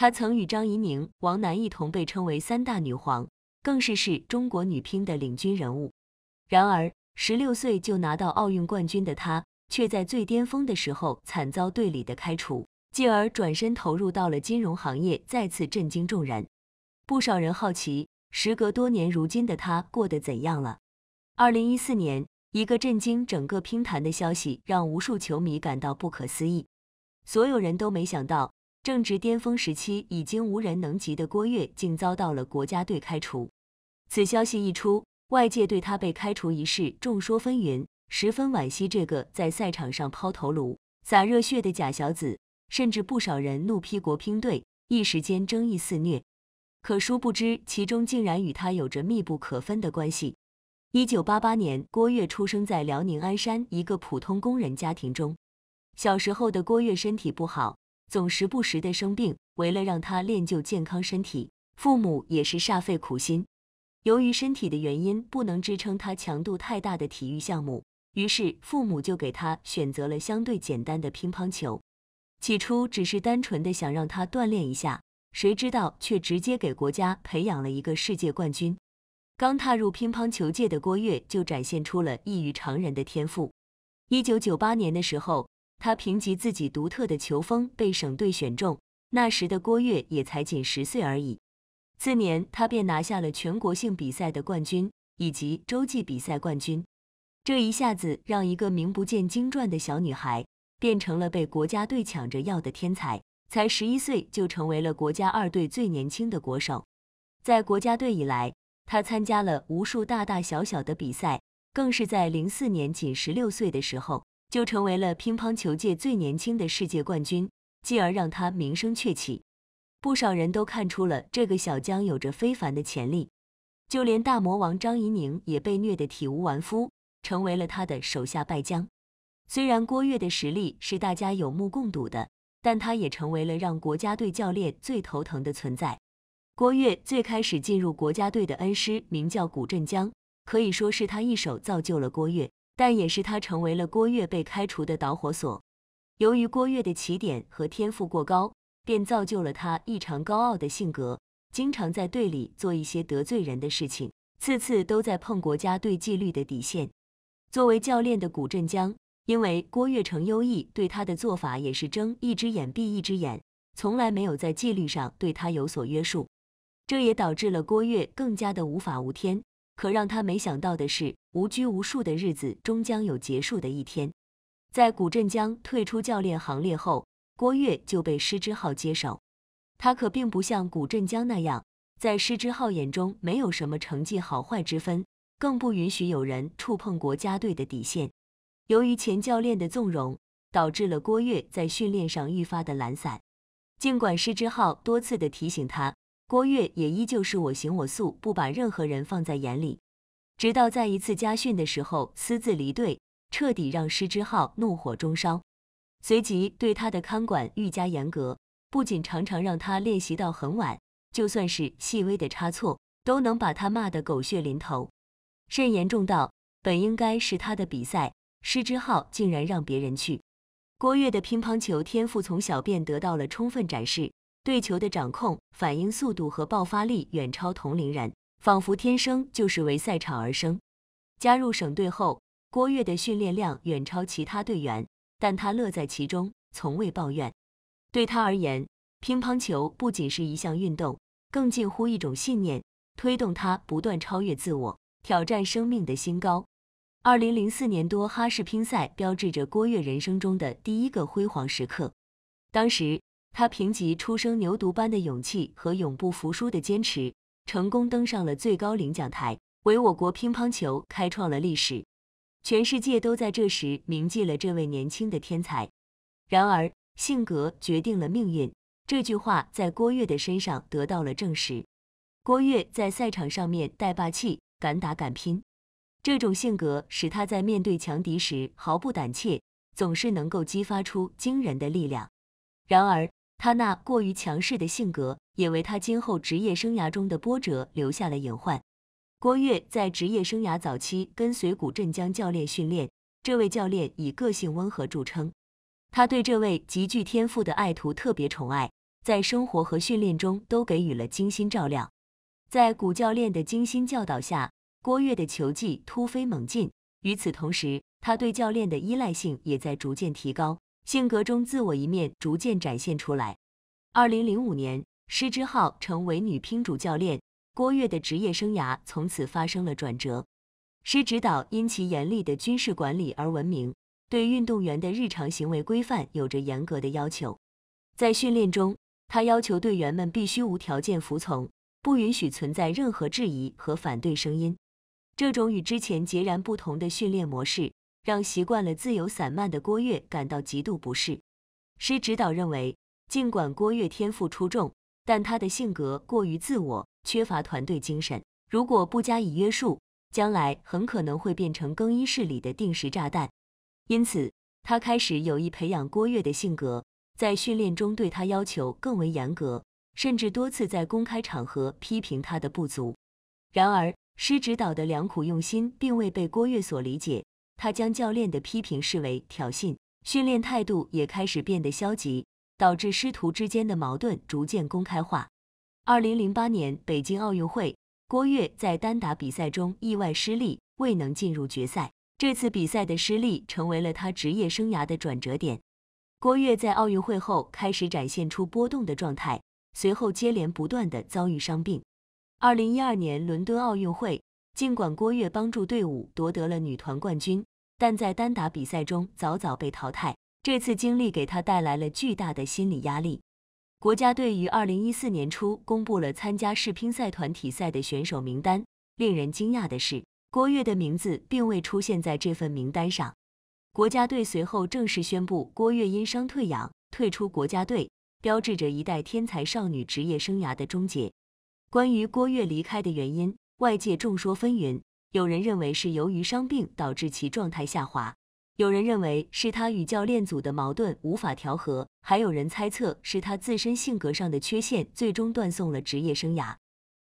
她曾与张怡宁、王楠一同被称为三大女皇，更是是中国女乒的领军人物。然而，十六岁就拿到奥运冠军的她，却在最巅峰的时候惨遭队里的开除，继而转身投入到了金融行业，再次震惊众人。不少人好奇，时隔多年，如今的她过得怎样了？二零一四年，一个震惊整个乒坛的消息让无数球迷感到不可思议，所有人都没想到。正值巅峰时期，已经无人能及的郭跃，竟遭到了国家队开除。此消息一出，外界对他被开除一事众说纷纭，十分惋惜这个在赛场上抛头颅、洒热血的假小子，甚至不少人怒批国乒队。一时间，争议肆虐。可殊不知，其中竟然与他有着密不可分的关系。一九八八年，郭跃出生在辽宁鞍山一个普通工人家庭中。小时候的郭跃身体不好。总时不时的生病，为了让他练就健康身体，父母也是煞费苦心。由于身体的原因，不能支撑他强度太大的体育项目，于是父母就给他选择了相对简单的乒乓球。起初只是单纯的想让他锻炼一下，谁知道却直接给国家培养了一个世界冠军。刚踏入乒乓球界的郭跃就展现出了异于常人的天赋。一九九八年的时候。他凭借自己独特的球风被省队选中，那时的郭跃也才仅十岁而已。次年，她便拿下了全国性比赛的冠军以及洲际比赛冠军，这一下子让一个名不见经传的小女孩变成了被国家队抢着要的天才。才十一岁就成为了国家二队最年轻的国手，在国家队以来，她参加了无数大大小小的比赛，更是在零四年仅十六岁的时候。就成为了乒乓球界最年轻的世界冠军，继而让他名声鹊起，不少人都看出了这个小将有着非凡的潜力，就连大魔王张怡宁也被虐得体无完肤，成为了他的手下败将。虽然郭跃的实力是大家有目共睹的，但他也成为了让国家队教练最头疼的存在。郭跃最开始进入国家队的恩师名叫谷振江，可以说是他一手造就了郭跃。但也是他成为了郭跃被开除的导火索。由于郭跃的起点和天赋过高，便造就了他异常高傲的性格，经常在队里做一些得罪人的事情，次次都在碰国家队纪律的底线。作为教练的古振江，因为郭跃成优异，对他的做法也是睁一只眼闭一只眼，从来没有在纪律上对他有所约束，这也导致了郭跃更加的无法无天。可让他没想到的是，无拘无束的日子终将有结束的一天。在古振江退出教练行列后，郭跃就被施之浩接手。他可并不像古振江那样，在施之浩眼中没有什么成绩好坏之分，更不允许有人触碰国家队的底线。由于前教练的纵容，导致了郭跃在训练上愈发的懒散。尽管施之浩多次的提醒他。郭跃也依旧是我行我素，不把任何人放在眼里。直到在一次家训的时候私自离队，彻底让施之浩怒火中烧。随即对他的看管愈加严格，不仅常常让他练习到很晚，就算是细微的差错都能把他骂得狗血淋头。甚严重到本应该是他的比赛，施之浩竟然让别人去。郭跃的乒乓球天赋从小便得到了充分展示。对球的掌控、反应速度和爆发力远超同龄人，仿佛天生就是为赛场而生。加入省队后，郭跃的训练量远超其他队员，但他乐在其中，从未抱怨。对他而言，乒乓球不仅是一项运动，更近乎一种信念，推动他不断超越自我，挑战生命的新高。二零零四年多哈世乒赛标志着郭跃人生中的第一个辉煌时刻，当时。他凭借初生牛犊般的勇气和永不服输的坚持，成功登上了最高领奖台，为我国乒乓球开创了历史。全世界都在这时铭记了这位年轻的天才。然而，性格决定了命运，这句话在郭跃的身上得到了证实。郭跃在赛场上面带霸气，敢打敢拼，这种性格使他在面对强敌时毫不胆怯，总是能够激发出惊人的力量。然而，他那过于强势的性格，也为他今后职业生涯中的波折留下了隐患。郭跃在职业生涯早期跟随古镇江教练训练，这位教练以个性温和著称，他对这位极具天赋的爱徒特别宠爱，在生活和训练中都给予了精心照料。在古教练的精心教导下，郭跃的球技突飞猛进。与此同时，他对教练的依赖性也在逐渐提高。性格中自我一面逐渐展现出来。二零零五年，施之浩成为女乒主教练，郭跃的职业生涯从此发生了转折。施指导因其严厉的军事管理而闻名，对运动员的日常行为规范有着严格的要求。在训练中，他要求队员们必须无条件服从，不允许存在任何质疑和反对声音。这种与之前截然不同的训练模式。让习惯了自由散漫的郭跃感到极度不适。师指导认为，尽管郭跃天赋出众，但他的性格过于自我，缺乏团队精神。如果不加以约束，将来很可能会变成更衣室里的定时炸弹。因此，他开始有意培养郭跃的性格，在训练中对他要求更为严格，甚至多次在公开场合批评他的不足。然而，师指导的良苦用心并未被郭跃所理解。他将教练的批评视为挑衅，训练态度也开始变得消极，导致师徒之间的矛盾逐渐公开化。二零零八年北京奥运会，郭跃在单打比赛中意外失利，未能进入决赛。这次比赛的失利成为了他职业生涯的转折点。郭跃在奥运会后开始展现出波动的状态，随后接连不断的遭遇伤病。二零一二年伦敦奥运会，尽管郭跃帮助队伍夺得了女团冠军，但在单打比赛中早早被淘汰，这次经历给他带来了巨大的心理压力。国家队于二零一四年初公布了参加世乒赛团体赛的选手名单，令人惊讶的是，郭跃的名字并未出现在这份名单上。国家队随后正式宣布郭跃因伤退养，退出国家队，标志着一代天才少女职业生涯的终结。关于郭跃离开的原因，外界众说纷纭。有人认为是由于伤病导致其状态下滑，有人认为是他与教练组的矛盾无法调和，还有人猜测是他自身性格上的缺陷最终断送了职业生涯。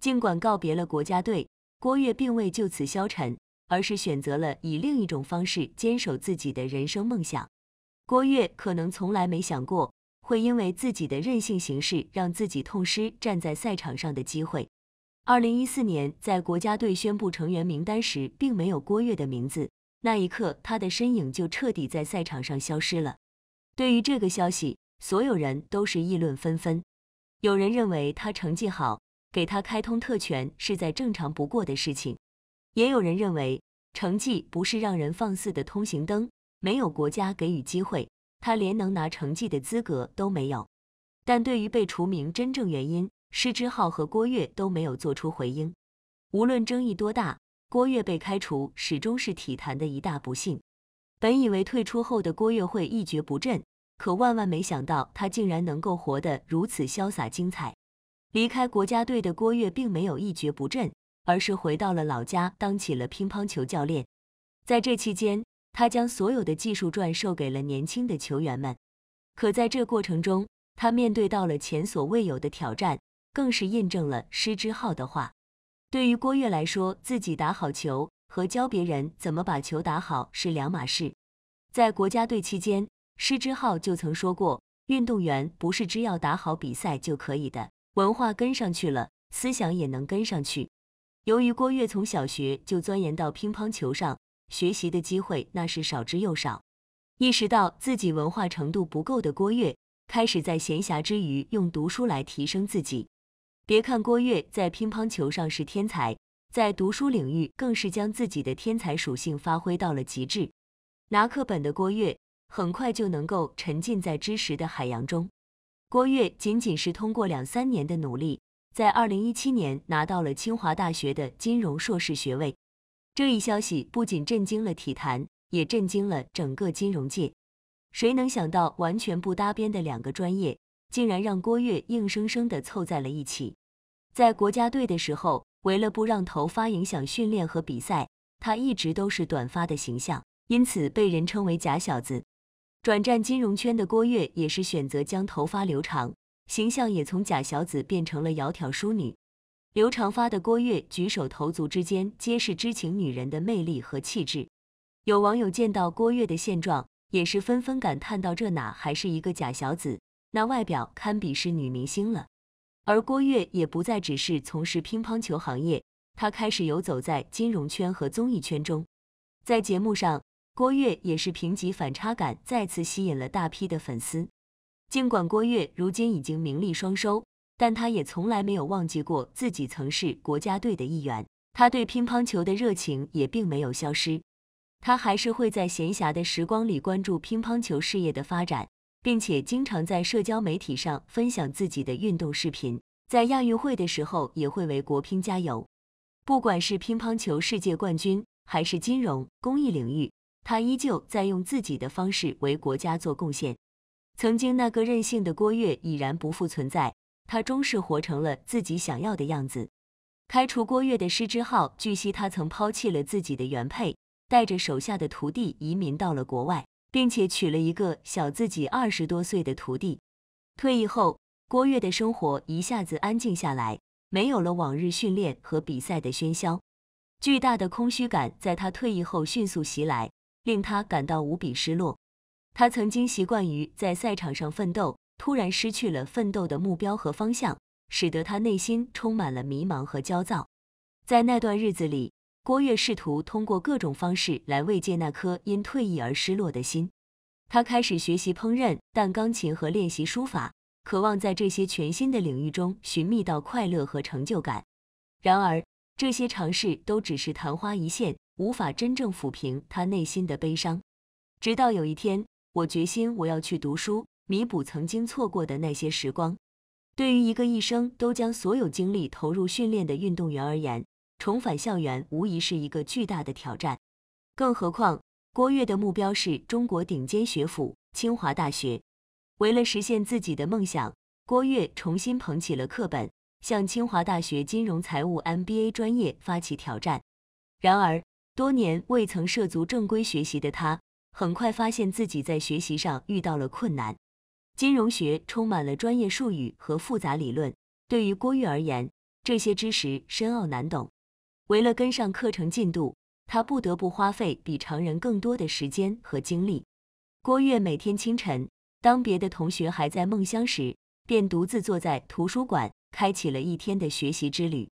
尽管告别了国家队，郭跃并未就此消沉，而是选择了以另一种方式坚守自己的人生梦想。郭跃可能从来没想过会因为自己的任性行事，让自己痛失站在赛场上的机会。二零一四年，在国家队宣布成员名单时，并没有郭跃的名字。那一刻，他的身影就彻底在赛场上消失了。对于这个消息，所有人都是议论纷纷。有人认为他成绩好，给他开通特权是再正常不过的事情；也有人认为成绩不是让人放肆的通行灯，没有国家给予机会，他连能拿成绩的资格都没有。但对于被除名真正原因，施之浩和郭跃都没有做出回应。无论争议多大，郭跃被开除始终是体坛的一大不幸。本以为退出后的郭跃会一蹶不振，可万万没想到他竟然能够活得如此潇洒精彩。离开国家队的郭跃并没有一蹶不振，而是回到了老家当起了乒乓球教练。在这期间，他将所有的技术传授给了年轻的球员们。可在这过程中，他面对到了前所未有的挑战。更是印证了施之皓的话。对于郭跃来说，自己打好球和教别人怎么把球打好是两码事。在国家队期间，施之皓就曾说过，运动员不是只要打好比赛就可以的，文化跟上去了，思想也能跟上去。由于郭跃从小学就钻研到乒乓球上，学习的机会那是少之又少。意识到自己文化程度不够的郭跃，开始在闲暇之余用读书来提升自己。别看郭跃在乒乓球上是天才，在读书领域更是将自己的天才属性发挥到了极致。拿课本的郭跃很快就能够沉浸在知识的海洋中。郭跃仅仅是通过两三年的努力，在二零一七年拿到了清华大学的金融硕士学位。这一消息不仅震惊了体坛，也震惊了整个金融界。谁能想到完全不搭边的两个专业？竟然让郭跃硬生生的凑在了一起。在国家队的时候，为了不让头发影响训练和比赛，他一直都是短发的形象，因此被人称为假小子。转战金融圈的郭跃也是选择将头发留长，形象也从假小子变成了窈窕淑女。留长发的郭跃举手投足之间皆是知情女人的魅力和气质。有网友见到郭跃的现状，也是纷纷感叹到：“这哪还是一个假小子？”那外表堪比是女明星了，而郭跃也不再只是从事乒乓球行业，她开始游走在金融圈和综艺圈中。在节目上，郭跃也是凭级反差感再次吸引了大批的粉丝。尽管郭跃如今已经名利双收，但她也从来没有忘记过自己曾是国家队的一员。他对乒乓球的热情也并没有消失，他还是会在闲暇的时光里关注乒乓球事业的发展。并且经常在社交媒体上分享自己的运动视频，在亚运会的时候也会为国乒加油。不管是乒乓球世界冠军，还是金融、公益领域，他依旧在用自己的方式为国家做贡献。曾经那个任性的郭跃已然不复存在，他终是活成了自己想要的样子。开除郭跃的师之浩，据悉他曾抛弃了自己的原配，带着手下的徒弟移民到了国外。并且娶了一个小自己二十多岁的徒弟。退役后，郭跃的生活一下子安静下来，没有了往日训练和比赛的喧嚣，巨大的空虚感在他退役后迅速袭来，令他感到无比失落。他曾经习惯于在赛场上奋斗，突然失去了奋斗的目标和方向，使得他内心充满了迷茫和焦躁。在那段日子里，郭跃试图通过各种方式来慰藉那颗因退役而失落的心。他开始学习烹饪、弹钢琴和练习书法，渴望在这些全新的领域中寻觅到快乐和成就感。然而，这些尝试都只是昙花一现，无法真正抚平他内心的悲伤。直到有一天，我决心我要去读书，弥补曾经错过的那些时光。对于一个一生都将所有精力投入训练的运动员而言，重返校园无疑是一个巨大的挑战，更何况郭跃的目标是中国顶尖学府清华大学。为了实现自己的梦想，郭跃重新捧起了课本，向清华大学金融财务 MBA 专业发起挑战。然而，多年未曾涉足正规学习的他，很快发现自己在学习上遇到了困难。金融学充满了专业术语和复杂理论，对于郭跃而言，这些知识深奥难懂。为了跟上课程进度，他不得不花费比常人更多的时间和精力。郭月每天清晨，当别的同学还在梦乡时，便独自坐在图书馆，开启了一天的学习之旅。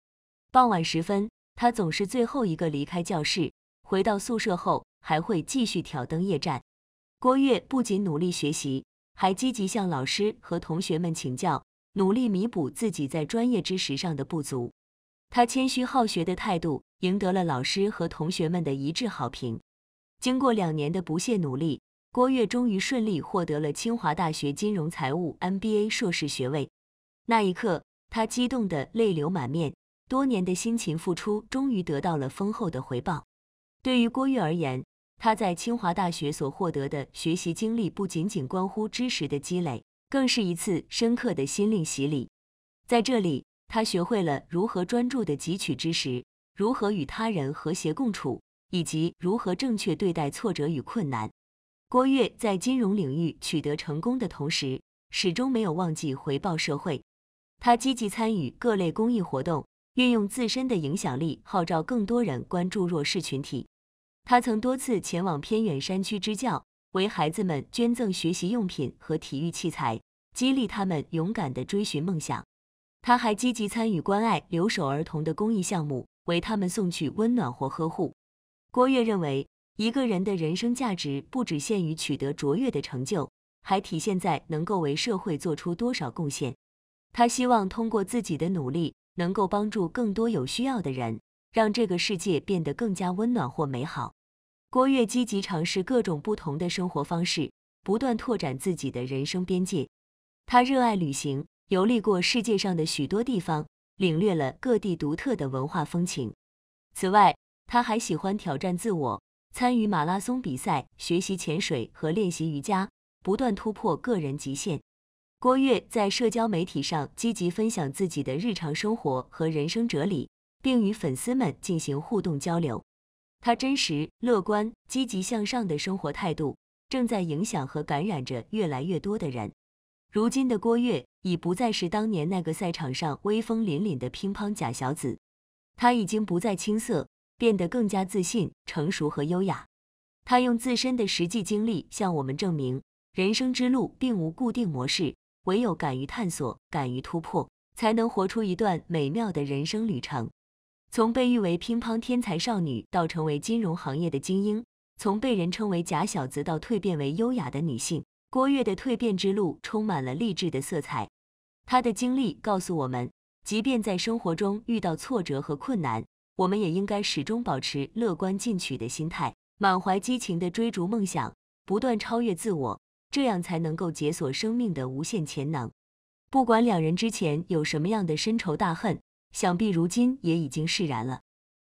傍晚时分，他总是最后一个离开教室。回到宿舍后，还会继续挑灯夜战。郭月不仅努力学习，还积极向老师和同学们请教，努力弥补自己在专业知识上的不足。他谦虚好学的态度赢得了老师和同学们的一致好评。经过两年的不懈努力，郭跃终于顺利获得了清华大学金融财务 MBA 硕士学位。那一刻，他激动得泪流满面，多年的辛勤付出终于得到了丰厚的回报。对于郭跃而言，他在清华大学所获得的学习经历不仅仅关乎知识的积累，更是一次深刻的心灵洗礼。在这里。他学会了如何专注地汲取知识，如何与他人和谐共处，以及如何正确对待挫折与困难。郭跃在金融领域取得成功的同时，始终没有忘记回报社会。他积极参与各类公益活动，运用自身的影响力号召更多人关注弱势群体。他曾多次前往偏远山区支教，为孩子们捐赠学习用品和体育器材，激励他们勇敢地追寻梦想。他还积极参与关爱留守儿童的公益项目，为他们送去温暖或呵护。郭跃认为，一个人的人生价值不只限于取得卓越的成就，还体现在能够为社会做出多少贡献。他希望通过自己的努力，能够帮助更多有需要的人，让这个世界变得更加温暖或美好。郭跃积极尝试各种不同的生活方式，不断拓展自己的人生边界。他热爱旅行。游历过世界上的许多地方，领略了各地独特的文化风情。此外，他还喜欢挑战自我，参与马拉松比赛，学习潜水和练习瑜伽，不断突破个人极限。郭跃在社交媒体上积极分享自己的日常生活和人生哲理，并与粉丝们进行互动交流。他真实、乐观、积极向上的生活态度，正在影响和感染着越来越多的人。如今的郭跃已不再是当年那个赛场上威风凛凛的乒乓假小子，他已经不再青涩，变得更加自信、成熟和优雅。他用自身的实际经历向我们证明，人生之路并无固定模式，唯有敢于探索、敢于突破，才能活出一段美妙的人生旅程。从被誉为乒乓天才少女到成为金融行业的精英，从被人称为假小子到蜕变为优雅的女性。郭跃的蜕变之路充满了励志的色彩，他的经历告诉我们，即便在生活中遇到挫折和困难，我们也应该始终保持乐观进取的心态，满怀激情地追逐梦想，不断超越自我，这样才能够解锁生命的无限潜能。不管两人之前有什么样的深仇大恨，想必如今也已经释然了。